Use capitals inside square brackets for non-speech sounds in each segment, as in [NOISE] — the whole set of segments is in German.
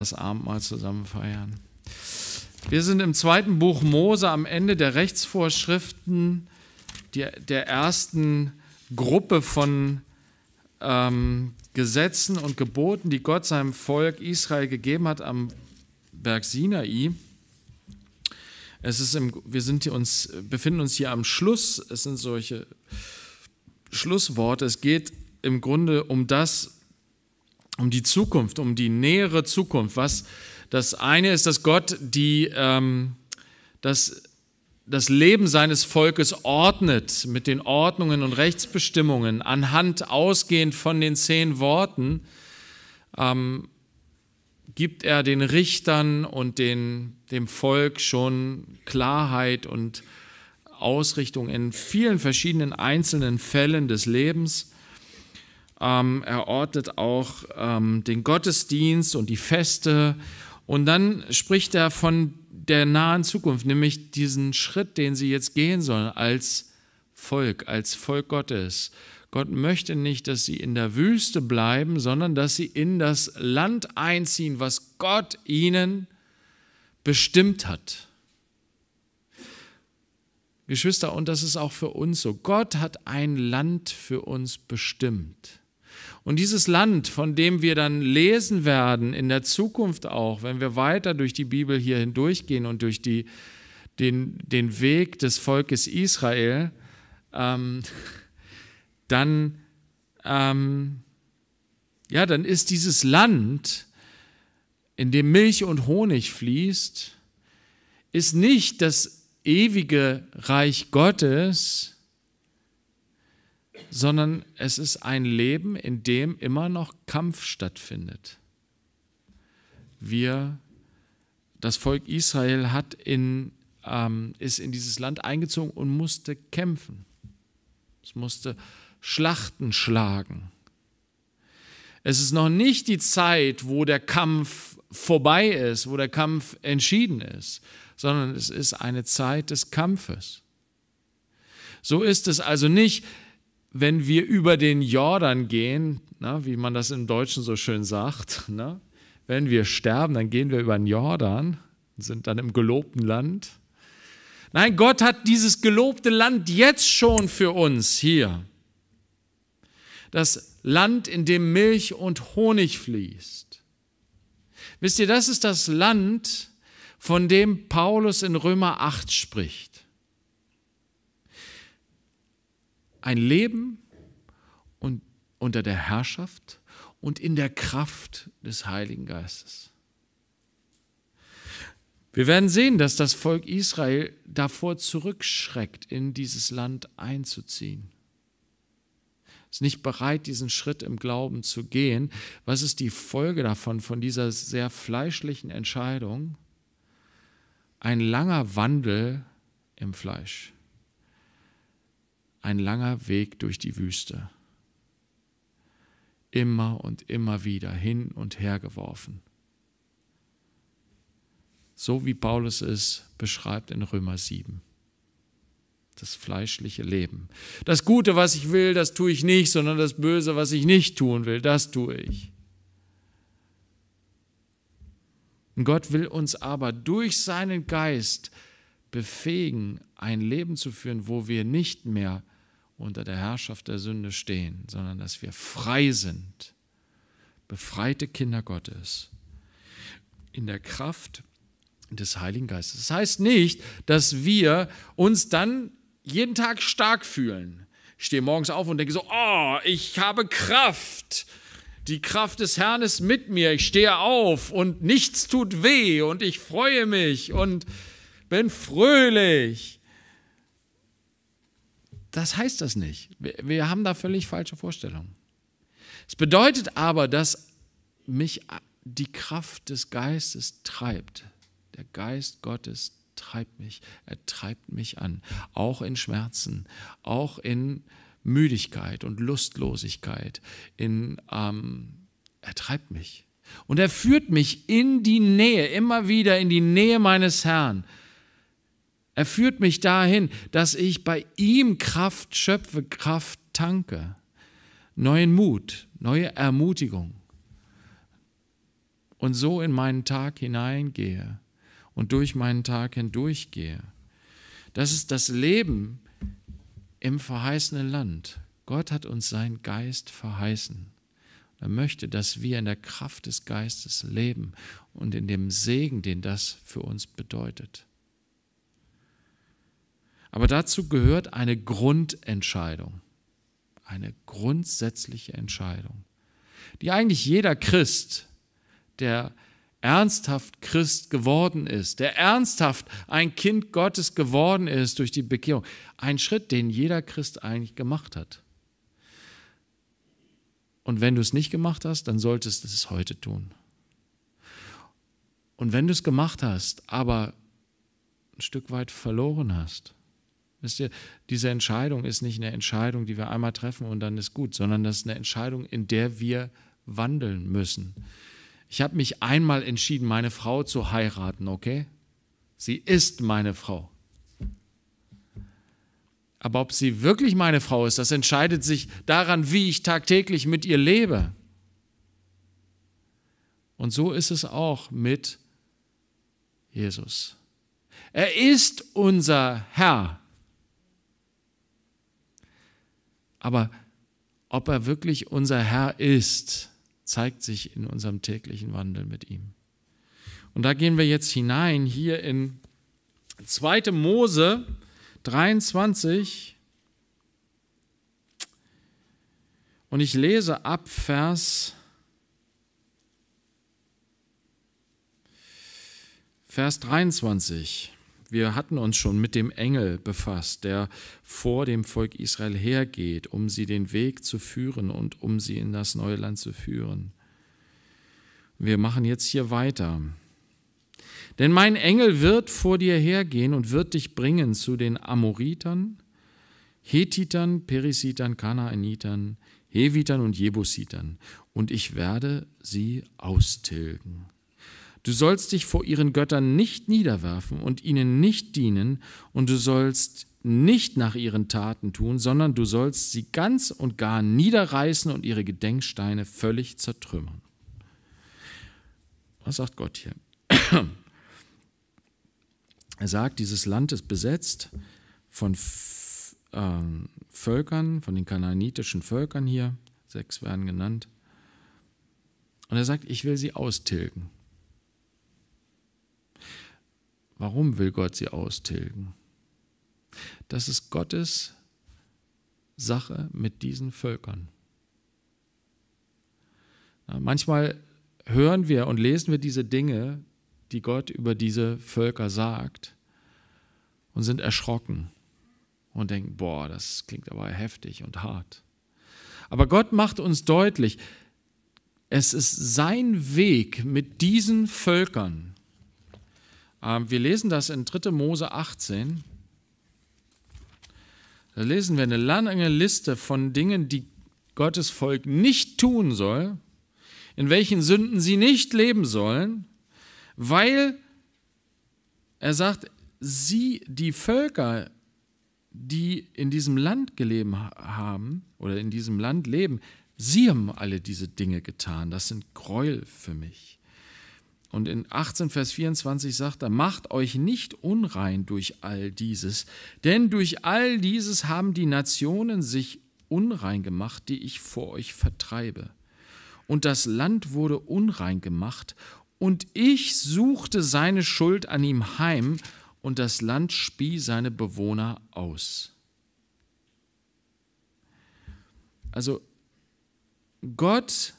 das Abendmahl zusammen feiern. Wir sind im zweiten Buch Mose am Ende der Rechtsvorschriften der, der ersten Gruppe von ähm, Gesetzen und Geboten, die Gott seinem Volk Israel gegeben hat am Berg Sinai. Es ist im, wir sind hier uns, befinden uns hier am Schluss. Es sind solche Schlussworte. Es geht im Grunde um das, um die Zukunft, um die nähere Zukunft. Was das eine ist, dass Gott die, ähm, das, das Leben seines Volkes ordnet mit den Ordnungen und Rechtsbestimmungen anhand ausgehend von den zehn Worten. Ähm, gibt er den Richtern und den, dem Volk schon Klarheit und Ausrichtung in vielen verschiedenen einzelnen Fällen des Lebens ähm, er ordnet auch ähm, den Gottesdienst und die Feste. Und dann spricht er von der nahen Zukunft, nämlich diesen Schritt, den sie jetzt gehen sollen als Volk, als Volk Gottes. Gott möchte nicht, dass sie in der Wüste bleiben, sondern dass sie in das Land einziehen, was Gott ihnen bestimmt hat. Geschwister, und das ist auch für uns so. Gott hat ein Land für uns bestimmt. Und dieses Land, von dem wir dann lesen werden in der Zukunft auch, wenn wir weiter durch die Bibel hier hindurchgehen und durch die, den, den Weg des Volkes Israel, ähm, [LAUGHS] dann, ähm, ja, dann ist dieses Land, in dem Milch und Honig fließt, ist nicht das ewige Reich Gottes, sondern es ist ein Leben, in dem immer noch Kampf stattfindet. Wir, das Volk Israel hat in, ähm, ist in dieses Land eingezogen und musste kämpfen. Es musste Schlachten schlagen. Es ist noch nicht die Zeit, wo der Kampf vorbei ist, wo der Kampf entschieden ist, sondern es ist eine Zeit des Kampfes. So ist es also nicht, wenn wir über den Jordan gehen, na, wie man das im Deutschen so schön sagt, na, wenn wir sterben, dann gehen wir über den Jordan sind dann im gelobten Land. Nein, Gott hat dieses gelobte Land jetzt schon für uns hier. Das Land, in dem Milch und Honig fließt. Wisst ihr, das ist das Land, von dem Paulus in Römer 8 spricht. Ein Leben und, unter der Herrschaft und in der Kraft des Heiligen Geistes. Wir werden sehen, dass das Volk Israel davor zurückschreckt, in dieses Land einzuziehen. Ist nicht bereit, diesen Schritt im Glauben zu gehen. Was ist die Folge davon, von dieser sehr fleischlichen Entscheidung? Ein langer Wandel im Fleisch ein langer Weg durch die Wüste. Immer und immer wieder hin und her geworfen. So wie Paulus es beschreibt in Römer 7 das fleischliche Leben. Das Gute, was ich will, das tue ich nicht, sondern das Böse, was ich nicht tun will, das tue ich. Und Gott will uns aber durch seinen Geist befähigen, ein Leben zu führen, wo wir nicht mehr unter der Herrschaft der Sünde stehen, sondern dass wir frei sind, befreite Kinder Gottes, in der Kraft des Heiligen Geistes. Das heißt nicht, dass wir uns dann jeden Tag stark fühlen. Ich stehe morgens auf und denke so, oh, ich habe Kraft. Die Kraft des Herrn ist mit mir. Ich stehe auf und nichts tut weh und ich freue mich und bin fröhlich. Das heißt das nicht. Wir, haben da völlig falsche Vorstellungen. Es bedeutet aber, dass mich die Kraft des Geistes treibt. Der Geist Gottes treibt mich. Er treibt mich an. Auch in Schmerzen, auch in Müdigkeit und Lustlosigkeit. In, ähm, er treibt mich. Und er führt mich in die Nähe, immer wieder in die Nähe meines Herrn. Er führt mich dahin, dass ich bei ihm Kraft schöpfe, Kraft tanke, neuen Mut, neue Ermutigung und so in meinen Tag hineingehe und durch meinen Tag hindurchgehe. Das ist das Leben im verheißenen Land. Gott hat uns seinen Geist verheißen. Er möchte, dass wir in der Kraft des Geistes leben und in dem Segen, den das für uns bedeutet. Aber dazu gehört eine Grundentscheidung, eine grundsätzliche Entscheidung, die eigentlich jeder Christ, der ernsthaft Christ geworden ist, der ernsthaft ein Kind Gottes geworden ist durch die Bekehrung, ein Schritt, den jeder Christ eigentlich gemacht hat. Und wenn du es nicht gemacht hast, dann solltest du es heute tun. Und wenn du es gemacht hast, aber ein Stück weit verloren hast, Wisst ihr, diese Entscheidung ist nicht eine Entscheidung, die wir einmal treffen und dann ist gut, sondern das ist eine Entscheidung, in der wir wandeln müssen. Ich habe mich einmal entschieden, meine Frau zu heiraten, okay? Sie ist meine Frau. Aber ob sie wirklich meine Frau ist, das entscheidet sich daran, wie ich tagtäglich mit ihr lebe. Und so ist es auch mit Jesus. Er ist unser Herr. Aber ob er wirklich unser Herr ist, zeigt sich in unserem täglichen Wandel mit ihm. Und da gehen wir jetzt hinein, hier in 2. Mose 23. Und ich lese ab Vers, Vers 23. Wir hatten uns schon mit dem Engel befasst, der vor dem Volk Israel hergeht, um sie den Weg zu führen und um sie in das neue Land zu führen. Wir machen jetzt hier weiter. Denn mein Engel wird vor dir hergehen und wird dich bringen zu den Amoritern, Hethitern, Perisitern, Kanaanitern, Hevitern und Jebusitern, und ich werde sie austilgen. Du sollst dich vor ihren Göttern nicht niederwerfen und ihnen nicht dienen, und du sollst nicht nach ihren Taten tun, sondern du sollst sie ganz und gar niederreißen und ihre Gedenksteine völlig zertrümmern. Was sagt Gott hier? [CLEARS THROAT] Er sagt, dieses Land ist besetzt von ähm, Völkern, von den kanaanitischen Völkern hier, sechs werden genannt. Und er sagt, ich will sie austilgen. Warum will Gott sie austilgen? Das ist Gottes Sache mit diesen Völkern. Ja, manchmal hören wir und lesen wir diese Dinge, die Gott über diese Völker sagt und sind erschrocken und denken, boah, das klingt aber heftig und hart. Aber Gott macht uns deutlich, es ist sein Weg mit diesen Völkern, ähm, wir lesen das in 3. Mose 18. Da lesen wir eine lange Liste von Dingen, die Gottes Volk nicht tun soll, in welchen Sünden sie nicht leben sollen, weil er sagt, sie, die Völker, die in diesem Land gelebt haben oder in diesem Land leben, sie haben alle diese Dinge getan. Das sind Gräuel für mich. Und in 18 Vers 24 sagt er, macht euch nicht unrein durch all dieses, denn durch all dieses haben die Nationen sich unrein gemacht, die ich vor euch vertreibe. Und das Land wurde unrein gemacht, und ich suchte seine Schuld an ihm heim, und das Land spie seine Bewohner aus. Also Gott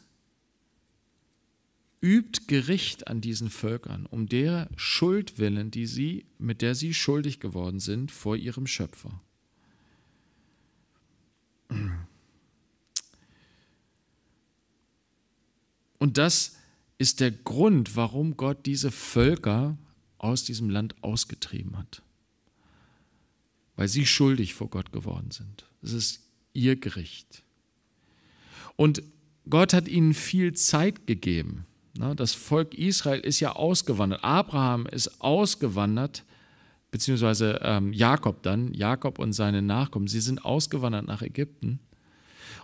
übt Gericht an diesen Völkern, um der Schuld willen, die sie, mit der sie schuldig geworden sind vor ihrem Schöpfer. Und das ist der Grund, warum Gott diese Völker aus diesem Land ausgetrieben hat. Weil sie schuldig vor Gott geworden sind. Es ist ihr Gericht. Und Gott hat ihnen viel Zeit gegeben. Ne? Das Volk Israel ist ja ausgewandert. Abraham ist ausgewandert, beziehungsweise ähm, Jakob dann, Jakob und seine Nachkommen, sie sind ausgewandert nach Ägypten.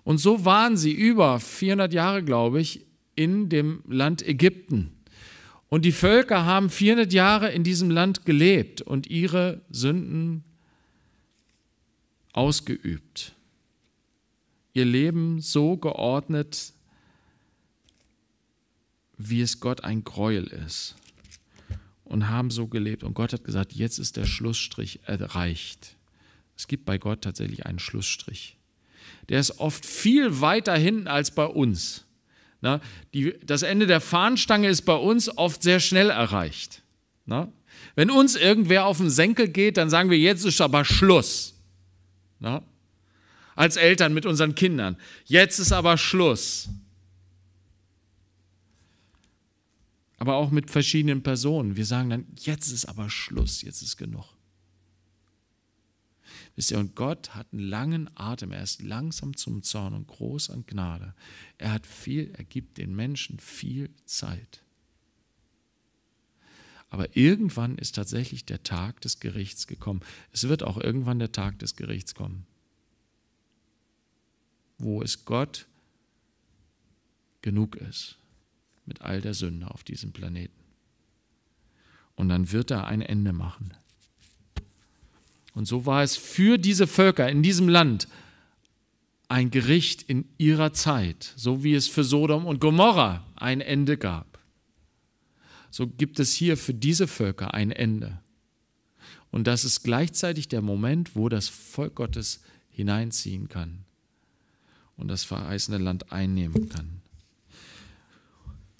Und so waren sie über 400 Jahre, glaube ich, in dem Land Ägypten. Und die Völker haben 400 Jahre in diesem Land gelebt und ihre Sünden ausgeübt. Ihr Leben so geordnet, wie es Gott ein Gräuel ist. Und haben so gelebt. Und Gott hat gesagt, jetzt ist der Schlussstrich erreicht. Es gibt bei Gott tatsächlich einen Schlussstrich. Der ist oft viel weiter hinten als bei uns. Na, die, das Ende der Fahnenstange ist bei uns oft sehr schnell erreicht. Na? Wenn uns irgendwer auf den Senkel geht, dann sagen wir, jetzt ist aber Schluss. Na? Als Eltern mit unseren Kindern. Jetzt ist aber Schluss. aber auch mit verschiedenen Personen. Wir sagen dann, jetzt ist aber Schluss, jetzt ist genug. Wisst ihr, und Gott hat einen langen Atem, er ist langsam zum Zorn und groß an Gnade. Er hat viel, er gibt den Menschen viel Zeit. Aber irgendwann ist tatsächlich der Tag des Gerichts gekommen. Es wird auch irgendwann der Tag des Gerichts kommen, wo es Gott genug ist mit all der Sünde auf diesem Planeten. Und dann wird er ein Ende machen. Und so war es für diese Völker in diesem Land ein Gericht in ihrer Zeit, so wie es für Sodom und Gomorra ein Ende gab. So gibt es hier für diese Völker ein Ende. Und das ist gleichzeitig der Moment, wo das Volk Gottes hineinziehen kann und das verheißene Land einnehmen kann.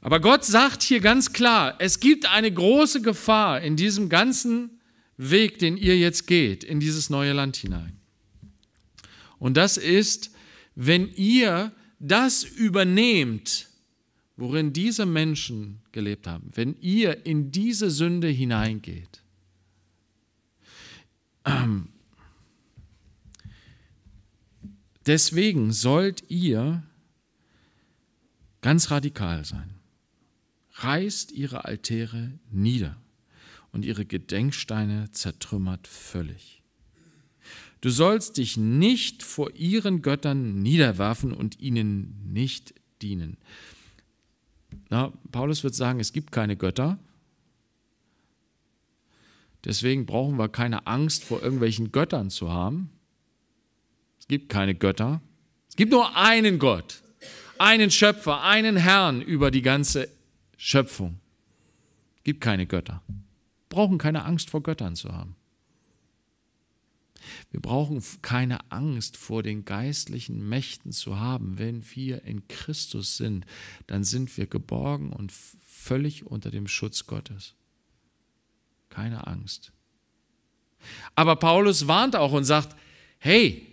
Aber Gott sagt hier ganz klar, es gibt eine große Gefahr in diesem ganzen Weg, den ihr jetzt geht, in dieses neue Land hinein. Und das ist, wenn ihr das übernehmt, worin diese Menschen gelebt haben, wenn ihr in diese Sünde hineingeht. Deswegen sollt ihr ganz radikal sein reißt ihre Altäre nieder und ihre Gedenksteine zertrümmert völlig. Du sollst dich nicht vor ihren Göttern niederwerfen und ihnen nicht dienen. Na, Paulus wird sagen, es gibt keine Götter. Deswegen brauchen wir keine Angst vor irgendwelchen Göttern zu haben. Es gibt keine Götter. Es gibt nur einen Gott, einen Schöpfer, einen Herrn über die ganze Schöpfung. Gibt keine Götter. Brauchen keine Angst vor Göttern zu haben. Wir brauchen keine Angst vor den geistlichen Mächten zu haben. Wenn wir in Christus sind, dann sind wir geborgen und völlig unter dem Schutz Gottes. Keine Angst. Aber Paulus warnt auch und sagt, hey,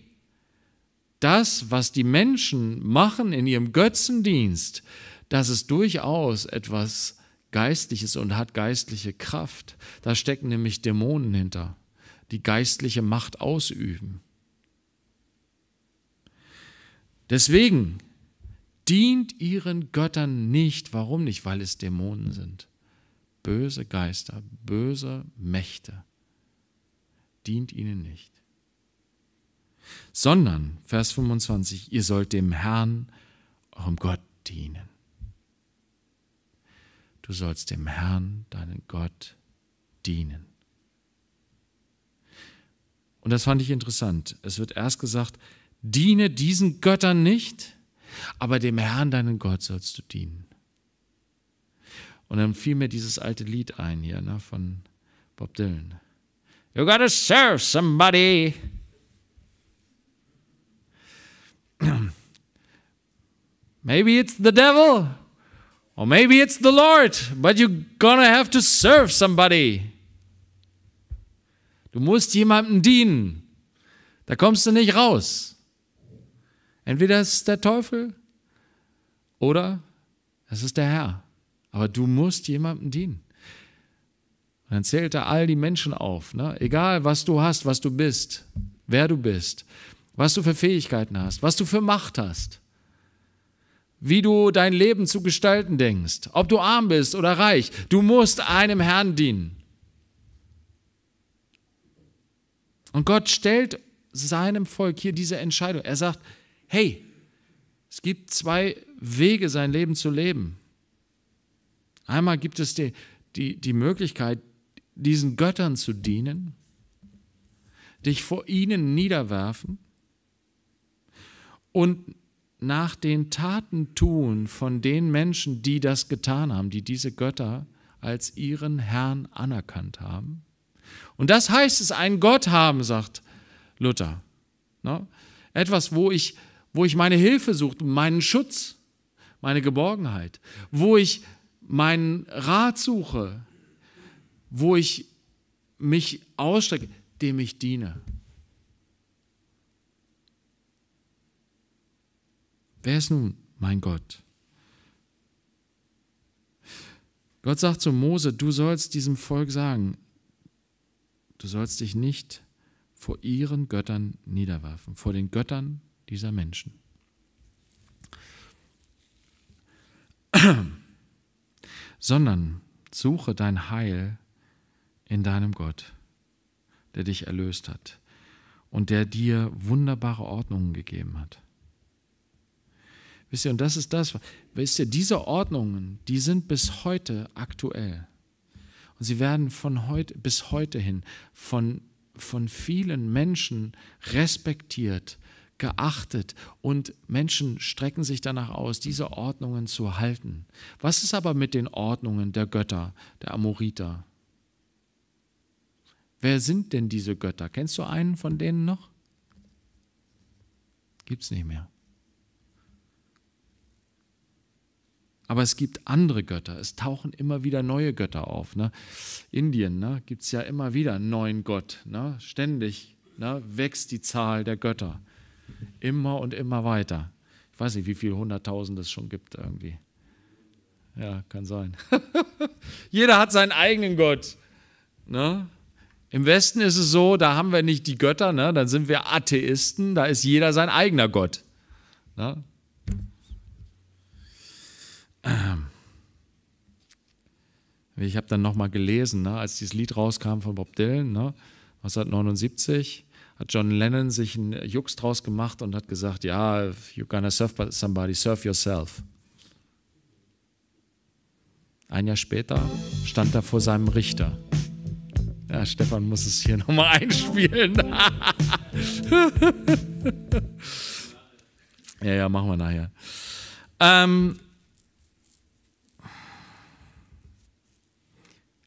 das, was die Menschen machen in ihrem Götzendienst, das ist durchaus etwas Geistliches und hat geistliche Kraft. Da stecken nämlich Dämonen hinter, die geistliche Macht ausüben. Deswegen dient ihren Göttern nicht. Warum nicht? Weil es Dämonen sind. Böse Geister, böse Mächte. Dient ihnen nicht. Sondern, Vers 25, ihr sollt dem Herrn, eurem Gott, dienen du sollst dem Herrn, deinen Gott, dienen. Und das fand ich interessant. Es wird erst gesagt, diene diesen Göttern nicht, aber dem Herrn, deinen Gott, sollst du dienen. Und dann fiel mir dieses alte Lied ein hier ne, von Bob Dylan. You gotta serve somebody. [CLEARS THROAT] Maybe it's the devil. Or maybe it's the Lord, but you're gonna have to serve somebody. Du musst jemandem dienen. Da kommst du nicht raus. Entweder es ist der Teufel oder es ist der Herr. Aber du musst jemandem dienen. Und dann zählt er all die Menschen auf. Ne? Egal, was du hast, was du bist, wer du bist, was du für Fähigkeiten hast, was du für Macht hast wie du dein Leben zu gestalten denkst, ob du arm bist oder reich. Du musst einem Herrn dienen. Und Gott stellt seinem Volk hier diese Entscheidung. Er sagt, hey, es gibt zwei Wege, sein Leben zu leben. Einmal gibt es die, die, die Möglichkeit, diesen Göttern zu dienen, dich vor ihnen niederwerfen und nach den Taten tun von den Menschen, die das getan haben, die diese Götter als ihren Herrn anerkannt haben. Und das heißt es, einen Gott haben, sagt Luther. Ne? Etwas, wo ich, wo ich meine Hilfe suche, meinen Schutz, meine Geborgenheit, wo ich meinen Rat suche, wo ich mich ausstrecke, dem ich diene. Wer ist nun mein Gott? Gott sagt zu Mose, du sollst diesem Volk sagen, du sollst dich nicht vor ihren Göttern niederwerfen, vor den Göttern dieser Menschen. [CLEARS THROAT] Sondern suche dein Heil in deinem Gott, der dich erlöst hat und der dir wunderbare Ordnungen gegeben hat. Wisst ihr, und das ist das. Wisst ihr, diese Ordnungen, die sind bis heute aktuell. Und sie werden von heute bis heute hin von, von vielen Menschen respektiert, geachtet und Menschen strecken sich danach aus, diese Ordnungen zu halten. Was ist aber mit den Ordnungen der Götter, der Amoriter? Wer sind denn diese Götter? Kennst du einen von denen noch? Gibt es nicht mehr. Aber es gibt andere Götter. Es tauchen immer wieder neue Götter auf. Ne? Indien ne, gibt es ja immer wieder einen neuen Gott. Ne? Ständig ne, wächst die Zahl der Götter. Immer und immer weiter. Ich weiß nicht, wie viele hunderttausend es schon gibt irgendwie. Ja, kann sein. [LAUGHS] Jeder hat seinen eigenen Gott. Ne? Im Westen ist es so, da haben wir nicht die Götter, ne? dann sind wir Atheisten, da ist jeder sein eigener Gott. Ne? Ich habe dann nochmal gelesen, ne, als dieses Lied rauskam von Bob Dylan, ne, 1979, hat John Lennon sich einen Jux draus gemacht und hat gesagt, ja, you're gonna serve somebody, serve yourself. Ein Jahr später stand er vor seinem Richter. Ja, Stefan muss es hier [LAUGHS] nochmal einspielen. [LAUGHS] ja, ja, machen wir nachher. Ähm,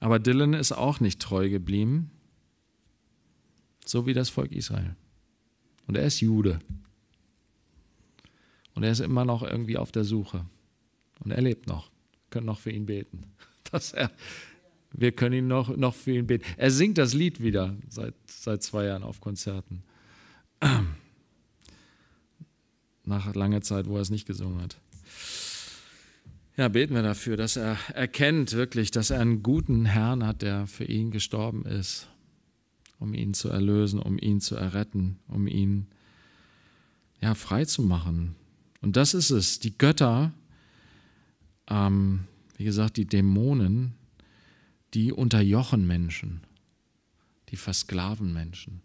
Aber Dylan ist auch nicht treu geblieben, so wie das Volk Israel. Und er ist Jude. Und er ist immer noch irgendwie auf der Suche. Und er lebt noch. Wir können noch für ihn beten. [LAUGHS] Dass er, wir können ihn noch, noch für ihn beten. Er singt das Lied wieder seit, seit zwei Jahren auf Konzerten. [CLEARS THROAT] Nach langer Zeit, wo er es nicht gesungen hat. Ja, beten wir dafür, dass er erkennt wirklich, dass er einen guten Herrn hat, der für ihn gestorben ist, um ihn zu erlösen, um ihn zu erretten, um ihn ja, frei zu machen. Und das ist es. Die Götter, ähm, wie gesagt, die Dämonen, die unterjochen Menschen, die versklaven Menschen.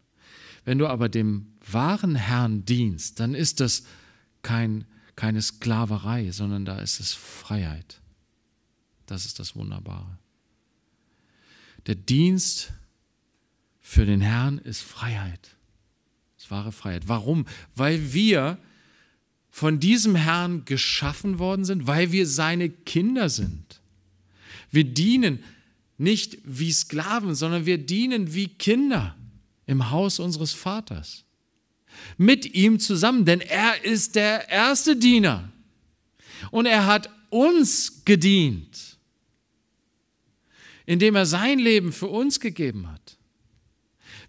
Wenn du aber dem wahren Herrn dienst, dann ist das kein keine Sklaverei, sondern da ist es Freiheit. Das ist das Wunderbare. Der Dienst für den Herrn ist Freiheit. Das wahre Freiheit. Warum? Weil wir von diesem Herrn geschaffen worden sind, weil wir seine Kinder sind. Wir dienen nicht wie Sklaven, sondern wir dienen wie Kinder im Haus unseres Vaters mit ihm zusammen, denn er ist der erste Diener und er hat uns gedient, indem er sein Leben für uns gegeben hat.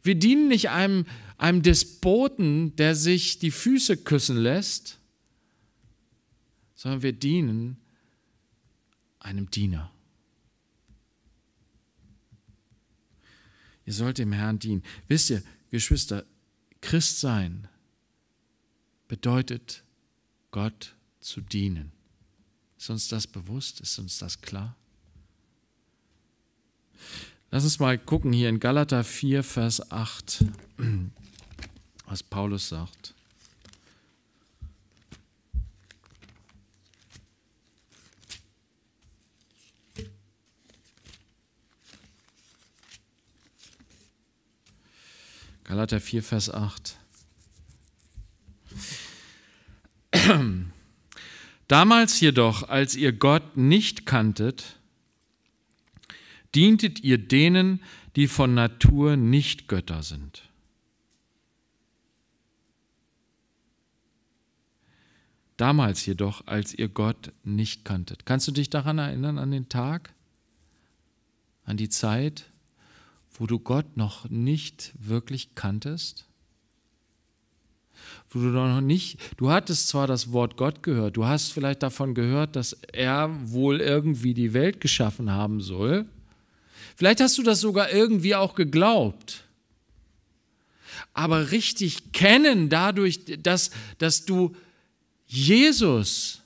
Wir dienen nicht einem, einem Despoten, der sich die Füße küssen lässt, sondern wir dienen einem Diener. Ihr sollt dem Herrn dienen. Wisst ihr, Geschwister, Christsein bedeutet, Gott zu dienen. Ist uns das bewusst? Ist uns das klar? Lass uns mal gucken hier in Galater 4, Vers 8, was Paulus sagt. Galater 4, Vers 8. Damals jedoch, als ihr Gott nicht kanntet, dientet ihr denen, die von Natur nicht Götter sind. Damals jedoch, als ihr Gott nicht kanntet. Kannst du dich daran erinnern, an den Tag, an die Zeit? wo du Gott noch nicht wirklich kanntest? Wo du noch nicht, du hattest zwar das Wort Gott gehört, du hast vielleicht davon gehört, dass er wohl irgendwie die Welt geschaffen haben soll. Vielleicht hast du das sogar irgendwie auch geglaubt. Aber richtig kennen dadurch, dass, dass du Jesus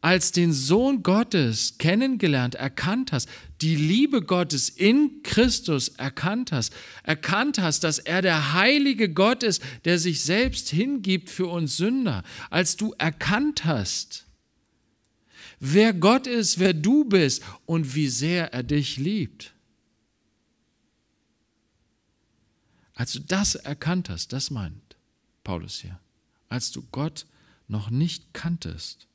als den Sohn Gottes kennengelernt, erkannt hast, die Liebe Gottes in Christus erkannt hast, erkannt hast, dass er der heilige Gott ist, der sich selbst hingibt für uns Sünder, als du erkannt hast, wer Gott ist, wer du bist und wie sehr er dich liebt. Als du das erkannt hast, das meint Paulus hier, als du Gott noch nicht kanntest,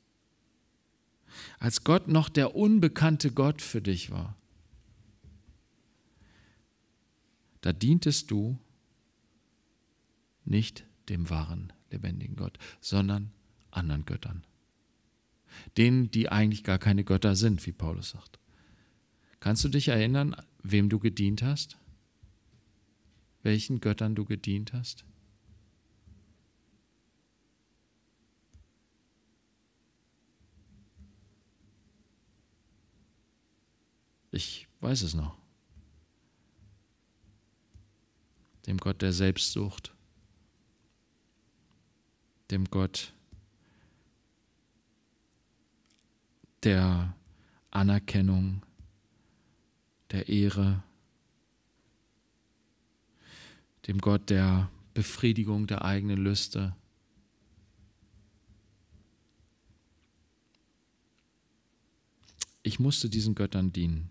als Gott noch der unbekannte Gott für dich war. Da dientest du nicht dem wahren, lebendigen Gott, sondern anderen Göttern. Denen, die eigentlich gar keine Götter sind, wie Paulus sagt. Kannst du dich erinnern, wem du gedient hast? Welchen Göttern du gedient hast? Ich weiß es noch. Dem Gott der Selbstsucht. Dem Gott, der Anerkennung, der Ehre, dem Gott der Befriedigung der eigenen Lüste. Ich musste diesen Göttern dienen.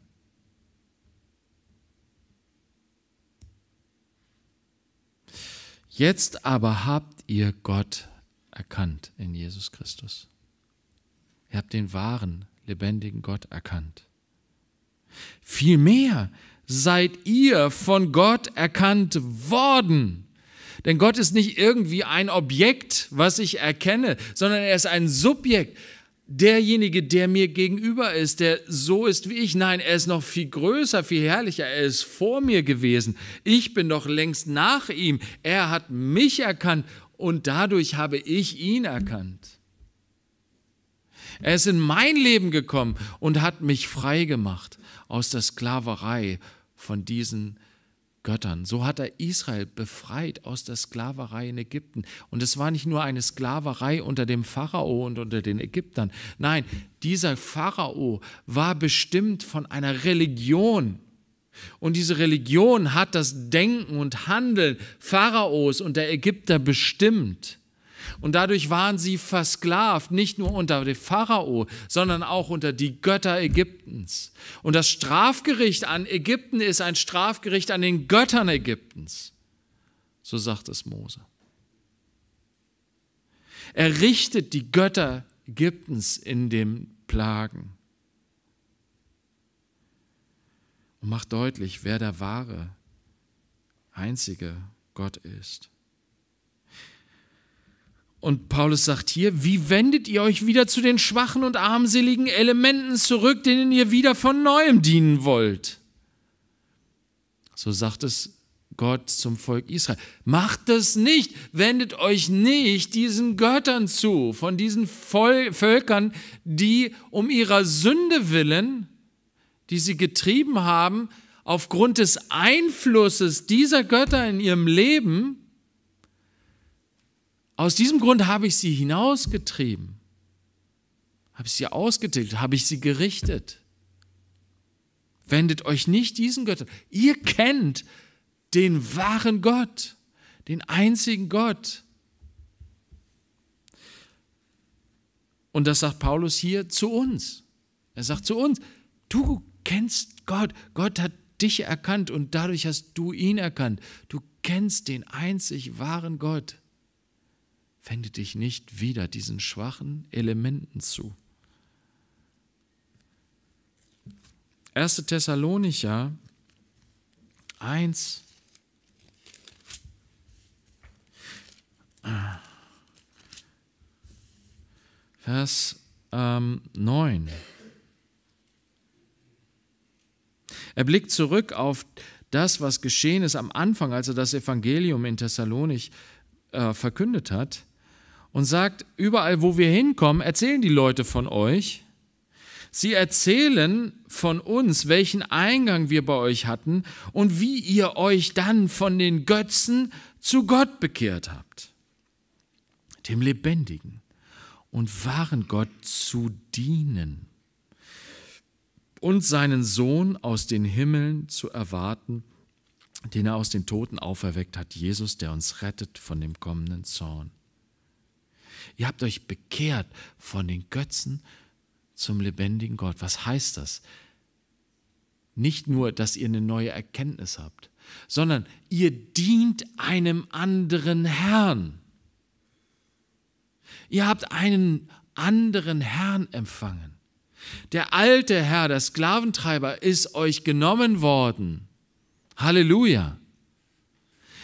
Jetzt aber habt ihr Gott erkannt in Jesus Christus. Ihr habt den wahren, lebendigen Gott erkannt. Vielmehr seid ihr von Gott erkannt worden. Denn Gott ist nicht irgendwie ein Objekt, was ich erkenne, sondern er ist ein Subjekt derjenige, der mir gegenüber ist, der so ist wie ich. Nein, er ist noch viel größer, viel herrlicher. Er ist vor mir gewesen. Ich bin noch längst nach ihm. Er hat mich erkannt und dadurch habe ich ihn erkannt. Er ist in mein Leben gekommen und hat mich frei gemacht aus der Sklaverei von diesen Menschen. Göttern. So hat er Israel befreit aus der Sklaverei in Ägypten. Und es war nicht nur eine Sklaverei unter dem Pharao und unter den Ägyptern. Nein, dieser Pharao war bestimmt von einer Religion. Und diese Religion hat das Denken und Handeln Pharaos und der Ägypter bestimmt. Und dadurch waren sie versklavt, nicht nur unter dem Pharao, sondern auch unter die Götter Ägyptens. Und das Strafgericht an Ägypten ist ein Strafgericht an den Göttern Ägyptens. So sagt es Mose. Er richtet die Götter Ägyptens in den Plagen und macht deutlich, wer der wahre, einzige Gott ist. Und Paulus sagt hier, wie wendet ihr euch wieder zu den schwachen und armseligen Elementen zurück, denen ihr wieder von neuem dienen wollt? So sagt es Gott zum Volk Israel. Macht das nicht, wendet euch nicht diesen Göttern zu, von diesen Völkern, die um ihrer Sünde willen, die sie getrieben haben, aufgrund des Einflusses dieser Götter in ihrem Leben, aus diesem Grund habe ich sie hinausgetrieben, habe ich sie ausgetilgt, habe ich sie gerichtet. Wendet euch nicht diesen Göttern. Ihr kennt den wahren Gott, den einzigen Gott. Und das sagt Paulus hier zu uns. Er sagt zu uns, du kennst Gott. Gott hat dich erkannt und dadurch hast du ihn erkannt. Du kennst den einzig wahren Gott wende dich nicht wieder diesen schwachen Elementen zu. 1. Thessalonicher 1. Vers ähm, 9. Er blickt zurück auf das, was geschehen ist am Anfang, als er das Evangelium in Thessalonich äh, verkündet hat und sagt, überall wo wir hinkommen, erzählen die Leute von euch. Sie erzählen von uns, welchen Eingang wir bei euch hatten und wie ihr euch dann von den Götzen zu Gott bekehrt habt, dem lebendigen und wahren Gott zu dienen und seinen Sohn aus den Himmeln zu erwarten, den er aus den Toten auferweckt hat, Jesus, der uns rettet von dem kommenden Zorn. Ihr habt euch bekehrt von den Götzen zum lebendigen Gott. Was heißt das? Nicht nur, dass ihr eine neue Erkenntnis habt, sondern ihr dient einem anderen Herrn. Ihr habt einen anderen Herrn empfangen. Der alte Herr, der Sklaventreiber, ist euch genommen worden. Halleluja.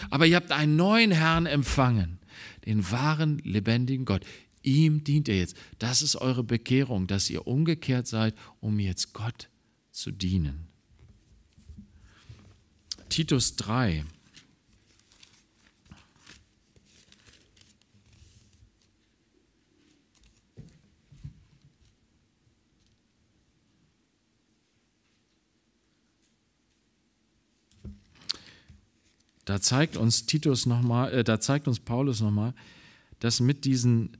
Aber ihr habt einen neuen Herrn empfangen den wahren, lebendigen Gott. Ihm dient ihr jetzt. Das ist eure Bekehrung, dass ihr umgekehrt seid, um jetzt Gott zu dienen. Titus 3, Da zeigt uns Titus nochmal, äh, da zeigt uns Paulus nochmal, dass mit diesen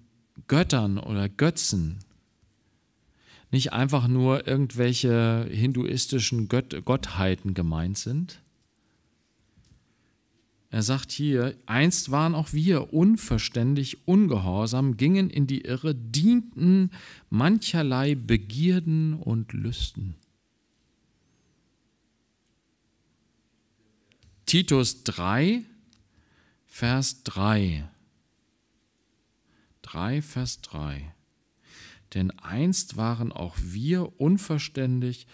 Göttern oder Götzen nicht einfach nur irgendwelche hinduistischen Gött Gottheiten gemeint sind. Er sagt hier, einst waren auch wir unverständig, ungehorsam, gingen in die Irre, dienten mancherlei Begierden und Lüsten. Titus 3, Vers 3. 3, Vers 3. Denn einst waren auch wir unverständig,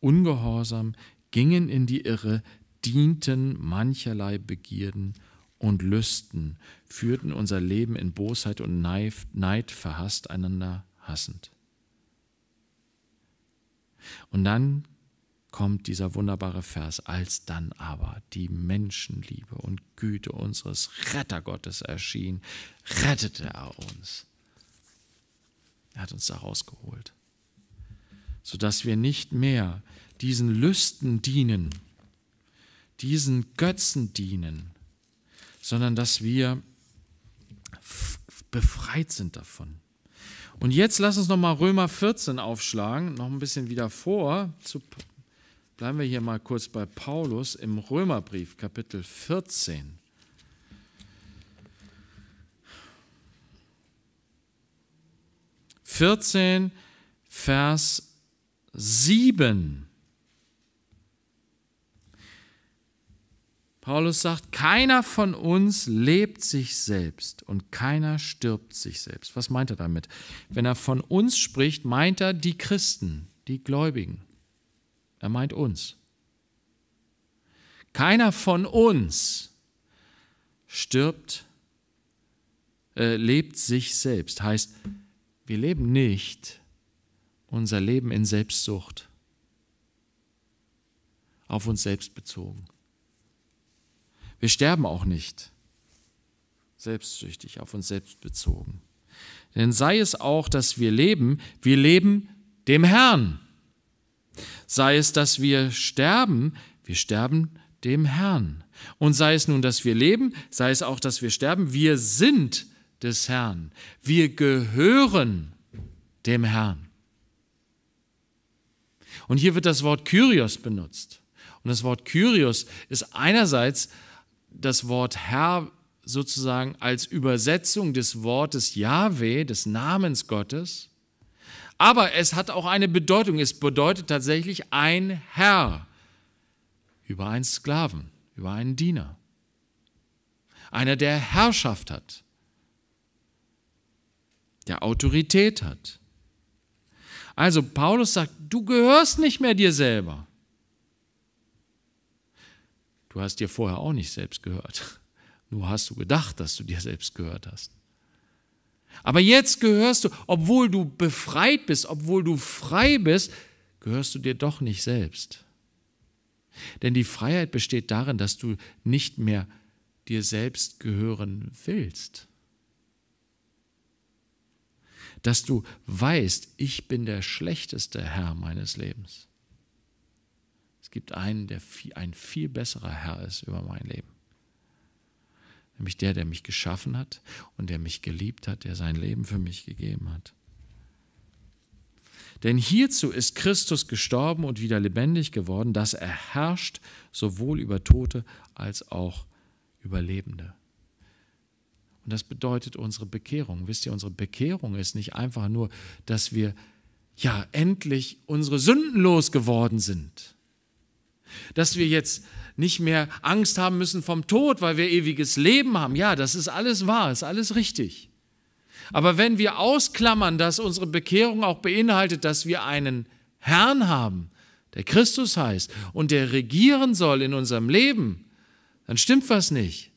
ungehorsam, gingen in die Irre, dienten mancherlei Begierden und Lüsten, führten unser Leben in Bosheit und Neid, verhasst einander hassend. Und dann kommt dieser wunderbare Vers, als dann aber die Menschenliebe und Güte unseres Rettergottes erschien, rettete er uns. Er hat uns da rausgeholt, sodass wir nicht mehr diesen Lüsten dienen, diesen Götzen dienen, sondern dass wir befreit sind davon. Und jetzt lass uns nochmal Römer 14 aufschlagen, noch ein bisschen wieder vor zu Bleiben wir hier mal kurz bei Paulus im Römerbrief, Kapitel 14. Vierzehn, Vers sieben. Paulus sagt, keiner von uns lebt sich selbst und keiner stirbt sich selbst. Was meint er damit? Wenn er von uns spricht, meint er die Christen, die Gläubigen. Er meint uns. Keiner von uns stirbt, äh, lebt sich selbst. Heißt, wir leben nicht unser Leben in Selbstsucht, auf uns selbst bezogen. Wir sterben auch nicht selbstsüchtig, auf uns selbst bezogen. Denn sei es auch, dass wir leben, wir leben dem Herrn. Sei es, dass wir sterben, wir sterben dem Herrn. Und sei es nun, dass wir leben, sei es auch, dass wir sterben, wir sind des Herrn. Wir gehören dem Herrn. Und hier wird das Wort Kyrios benutzt. Und das Wort Kyrios ist einerseits das Wort Herr sozusagen als Übersetzung des Wortes Yahweh, des Namens Gottes. Aber es hat auch eine Bedeutung. Es bedeutet tatsächlich ein Herr über einen Sklaven, über einen Diener. Einer, der Herrschaft hat, der Autorität hat. Also Paulus sagt, du gehörst nicht mehr dir selber. Du hast dir vorher auch nicht selbst gehört. Nur hast du gedacht, dass du dir selbst gehört hast. Aber jetzt gehörst du, obwohl du befreit bist, obwohl du frei bist, gehörst du dir doch nicht selbst. Denn die Freiheit besteht darin, dass du nicht mehr dir selbst gehören willst. Dass du weißt, ich bin der schlechteste Herr meines Lebens. Es gibt einen, der ein viel besserer Herr ist über mein Leben nämlich der, der mich geschaffen hat und der mich geliebt hat, der sein Leben für mich gegeben hat. Denn hierzu ist Christus gestorben und wieder lebendig geworden, dass er herrscht sowohl über Tote als auch über Lebende. Und das bedeutet unsere Bekehrung. Wisst ihr, unsere Bekehrung ist nicht einfach nur, dass wir ja endlich unsere Sünden los geworden sind dass wir jetzt nicht mehr Angst haben müssen vom Tod, weil wir ewiges Leben haben. Ja, das ist alles wahr, ist alles richtig. Aber wenn wir ausklammern, dass unsere Bekehrung auch beinhaltet, dass wir einen Herrn haben, der Christus heißt und der regieren soll in unserem Leben, dann stimmt was nicht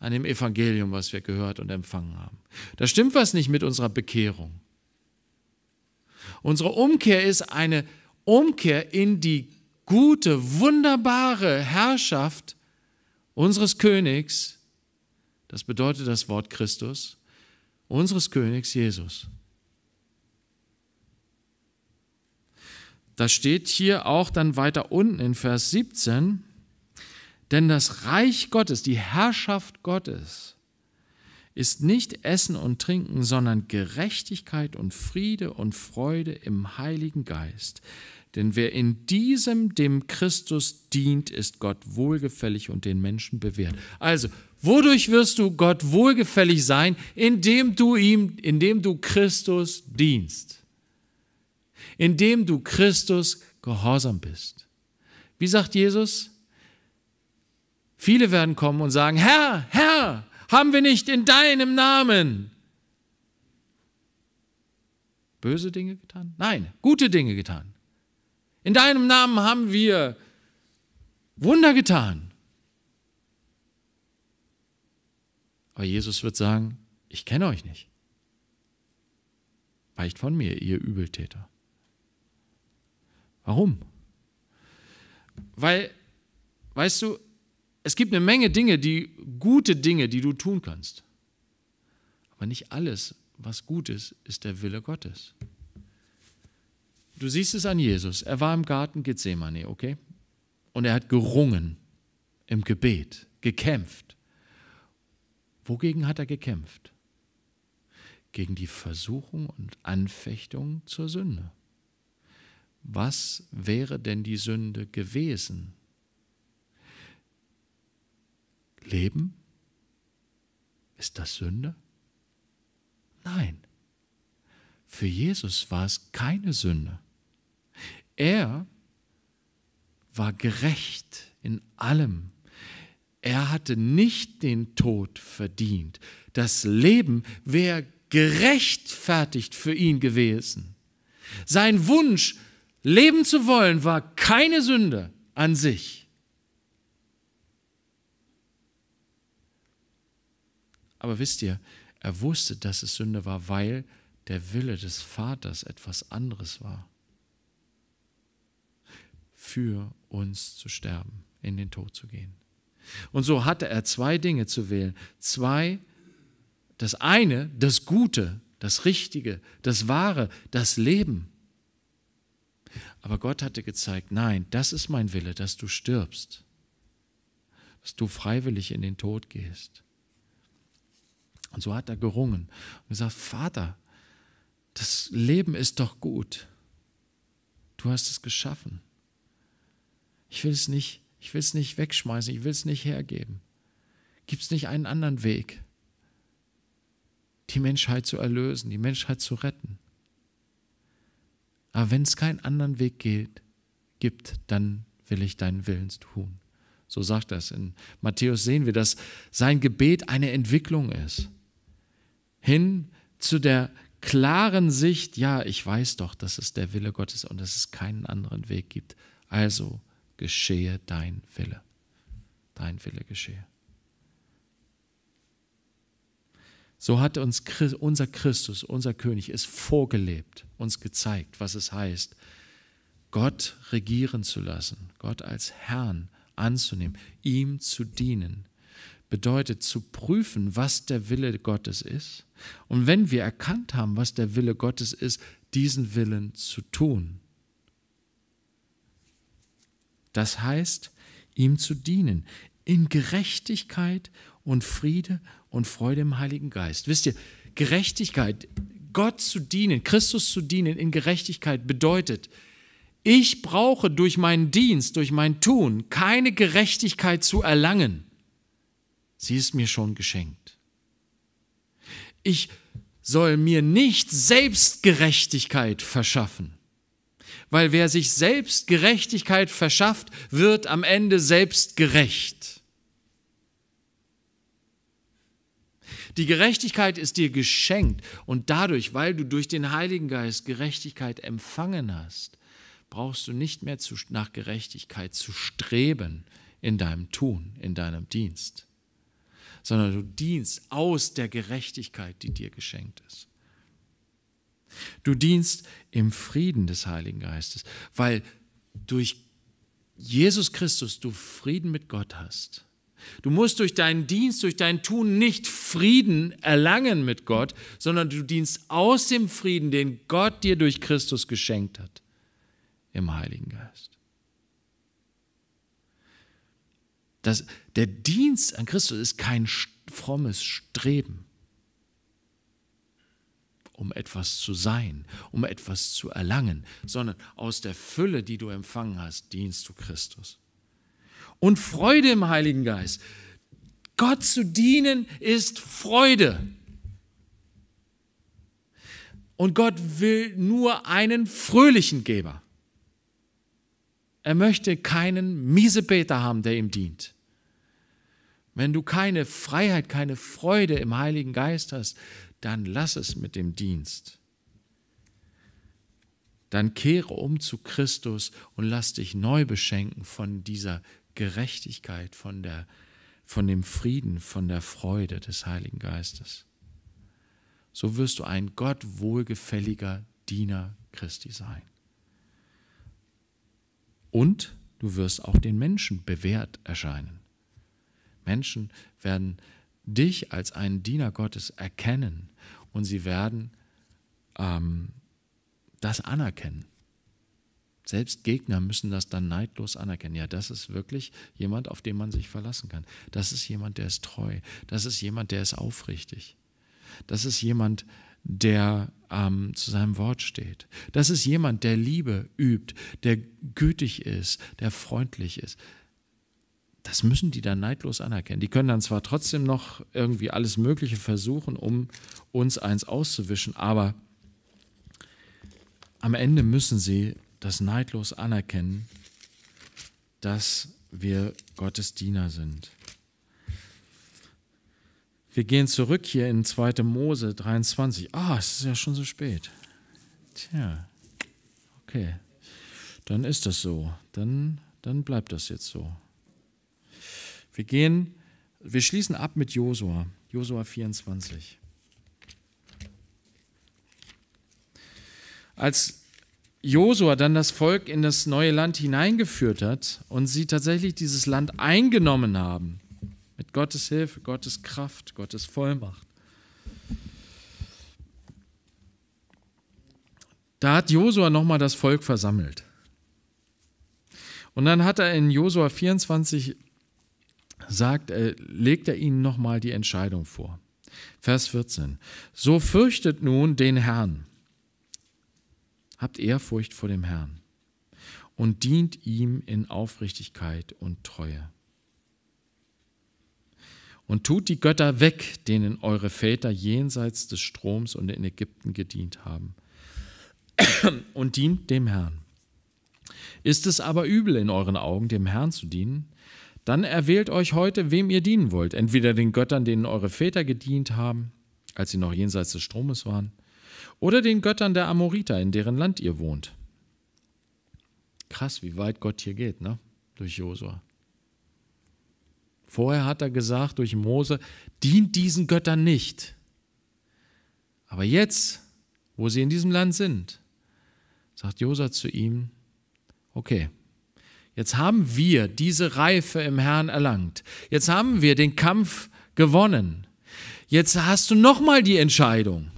an dem Evangelium, was wir gehört und empfangen haben. Da stimmt was nicht mit unserer Bekehrung. Unsere Umkehr ist eine Umkehr in die gute, wunderbare Herrschaft unseres Königs, das bedeutet das Wort Christus, unseres Königs Jesus. Das steht hier auch dann weiter unten in Vers 17, denn das Reich Gottes, die Herrschaft Gottes, ist nicht Essen und Trinken, sondern Gerechtigkeit und Friede und Freude im Heiligen Geist. Denn wer in diesem dem Christus dient, ist Gott wohlgefällig und den Menschen bewährt. Also, wodurch wirst du Gott wohlgefällig sein? Indem du ihm, indem du Christus dienst. Indem du Christus gehorsam bist. Wie sagt Jesus? Viele werden kommen und sagen, Herr, Herr, haben wir nicht in deinem Namen böse Dinge getan? Nein, gute Dinge getan. In deinem Namen haben wir Wunder getan. Aber Jesus wird sagen, ich kenne euch nicht. Weicht von mir, ihr Übeltäter. Warum? Weil, weißt du, es gibt eine Menge Dinge, die gute Dinge, die du tun kannst. Aber nicht alles, was gut ist, ist der Wille Gottes. Du siehst es an Jesus. Er war im Garten Gethsemane, okay? Und er hat gerungen im Gebet, gekämpft. Wogegen hat er gekämpft? Gegen die Versuchung und Anfechtung zur Sünde. Was wäre denn die Sünde gewesen? Leben? Ist das Sünde? Nein. Für Jesus war es keine Sünde. Er war gerecht in allem. Er hatte nicht den Tod verdient. Das Leben wäre gerechtfertigt für ihn gewesen. Sein Wunsch, leben zu wollen, war keine Sünde an sich. Aber wisst ihr, er wusste, dass es Sünde war, weil der Wille des Vaters etwas anderes war für uns zu sterben, in den Tod zu gehen. Und so hatte er zwei Dinge zu wählen. Zwei, das eine, das Gute, das Richtige, das Wahre, das Leben. Aber Gott hatte gezeigt, nein, das ist mein Wille, dass du stirbst, dass du freiwillig in den Tod gehst. Und so hat er gerungen und gesagt, Vater, das Leben ist doch gut. Du hast es geschaffen. Ich will es nicht, ich will es nicht wegschmeißen, ich will es nicht hergeben. Gibt es nicht einen anderen Weg, die Menschheit zu erlösen, die Menschheit zu retten? Aber wenn es keinen anderen Weg geht, gibt, dann will ich deinen Willen tun. So sagt das. In Matthäus sehen wir, dass sein Gebet eine Entwicklung ist. Hin zu der klaren Sicht, ja, ich weiß doch, dass es der Wille Gottes und dass es keinen anderen Weg gibt. Also geschehe dein Wille. Dein Wille geschehe. So hat uns Christ, unser Christus, unser König, es vorgelebt, uns gezeigt, was es heißt, Gott regieren zu lassen, Gott als Herrn anzunehmen, ihm zu dienen, bedeutet zu prüfen, was der Wille Gottes ist. Und wenn wir erkannt haben, was der Wille Gottes ist, diesen Willen zu tun das heißt, ihm zu dienen, in Gerechtigkeit und Friede und Freude im Heiligen Geist. Wisst ihr, Gerechtigkeit, Gott zu dienen, Christus zu dienen in Gerechtigkeit bedeutet, ich brauche durch meinen Dienst, durch mein Tun keine Gerechtigkeit zu erlangen. Sie ist mir schon geschenkt. Ich soll mir nicht Selbstgerechtigkeit verschaffen weil wer sich selbst Gerechtigkeit verschafft, wird am Ende selbst gerecht. Die Gerechtigkeit ist dir geschenkt und dadurch, weil du durch den Heiligen Geist Gerechtigkeit empfangen hast, brauchst du nicht mehr zu, nach Gerechtigkeit zu streben in deinem Tun, in deinem Dienst, sondern du dienst aus der Gerechtigkeit, die dir geschenkt ist. Du dienst im Frieden des Heiligen Geistes, weil durch Jesus Christus du Frieden mit Gott hast. Du musst durch deinen Dienst, durch dein Tun nicht Frieden erlangen mit Gott, sondern du dienst aus dem Frieden, den Gott dir durch Christus geschenkt hat, im Heiligen Geist. Das, der Dienst an Christus ist kein frommes Streben um etwas zu sein, um etwas zu erlangen, sondern aus der Fülle, die du empfangen hast, dienst du Christus. Und Freude im Heiligen Geist. Gott zu dienen ist Freude. Und Gott will nur einen fröhlichen Geber. Er möchte keinen Miesebeter haben, der ihm dient. Wenn du keine Freiheit, keine Freude im Heiligen Geist hast, dann lass es mit dem Dienst. Dann kehre um zu Christus und lass dich neu beschenken von dieser Gerechtigkeit, von, der, von dem Frieden, von der Freude des Heiligen Geistes. So wirst du ein Gott wohlgefälliger Diener Christi sein. Und du wirst auch den Menschen bewährt erscheinen. Menschen werden dich als einen Diener Gottes erkennen und sie werden ähm, das anerkennen. Selbst Gegner müssen das dann neidlos anerkennen. Ja, das ist wirklich jemand, auf den man sich verlassen kann. Das ist jemand, der ist treu. Das ist jemand, der ist aufrichtig. Das ist jemand, der ähm, zu seinem Wort steht. Das ist jemand, der Liebe übt, der gütig ist, der freundlich ist das müssen die dann neidlos anerkennen. Die können dann zwar trotzdem noch irgendwie alles Mögliche versuchen, um uns eins auszuwischen, aber am Ende müssen sie das neidlos anerkennen, dass wir Gottes Diener sind. Wir gehen zurück hier in 2. Mose 23. Ah, es ist ja schon so spät. Tja, okay. Dann ist das so. Dann, dann bleibt das jetzt so. Wir gehen, wir schließen ab mit Josua, Josua 24. Als Josua dann das Volk in das neue Land hineingeführt hat und sie tatsächlich dieses Land eingenommen haben, mit Gottes Hilfe, Gottes Kraft, Gottes Vollmacht. Da hat Josua nochmal das Volk versammelt. Und dann hat er in Josua 24 sagt, äh, legt er ihnen nochmal die Entscheidung vor. Vers 14. So fürchtet nun den Herrn. Habt Ehrfurcht vor dem Herrn und dient ihm in Aufrichtigkeit und Treue. Und tut die Götter weg, denen eure Väter jenseits des Stroms und in Ägypten gedient haben. Und dient dem Herrn. Ist es aber übel in euren Augen, dem Herrn zu dienen, dann erwählt euch heute, wem ihr dienen wollt. Entweder den Göttern, denen eure Väter gedient haben, als sie noch jenseits des Stromes waren, oder den Göttern der Amoriter, in deren Land ihr wohnt. Krass, wie weit Gott hier geht, ne? Durch Josua. Vorher hat er gesagt durch Mose, dient diesen Göttern nicht. Aber jetzt, wo sie in diesem Land sind, sagt Josua zu ihm, okay, Jetzt haben wir diese Reife im Herrn erlangt. Jetzt haben wir den Kampf gewonnen. Jetzt hast du nochmal die Entscheidung.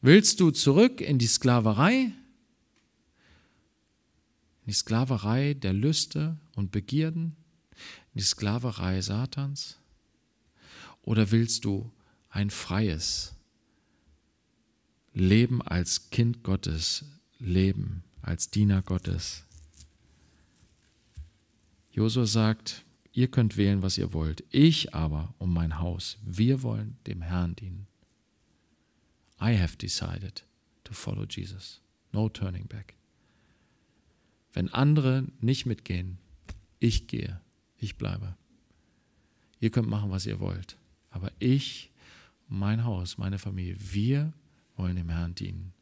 Willst du zurück in die Sklaverei? In die Sklaverei der Lüste und Begierden? In die Sklaverei Satans? Oder willst du ein freies Leben als Kind Gottes, Leben als Diener Gottes? Josua sagt, ihr könnt wählen, was ihr wollt. Ich aber um mein Haus, wir wollen dem Herrn dienen. I have decided to follow Jesus. No turning back. Wenn andere nicht mitgehen, ich gehe, ich bleibe. Ihr könnt machen, was ihr wollt. Aber ich, mein Haus, meine Familie, wir wollen dem Herrn dienen.